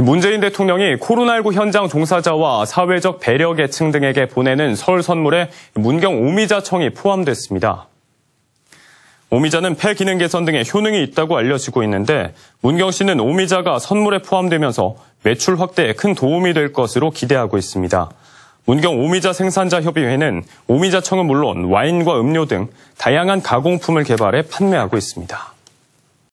문재인 대통령이 코로나19 현장 종사자와 사회적 배려계층 등에게 보내는 설 선물에 문경 오미자청이 포함됐습니다. 오미자는 폐 기능 개선 등의 효능이 있다고 알려지고 있는데 문경 씨는 오미자가 선물에 포함되면서 매출 확대에 큰 도움이 될 것으로 기대하고 있습니다. 문경 오미자 생산자 협의회는 오미자청은 물론 와인과 음료 등 다양한 가공품을 개발해 판매하고 있습니다.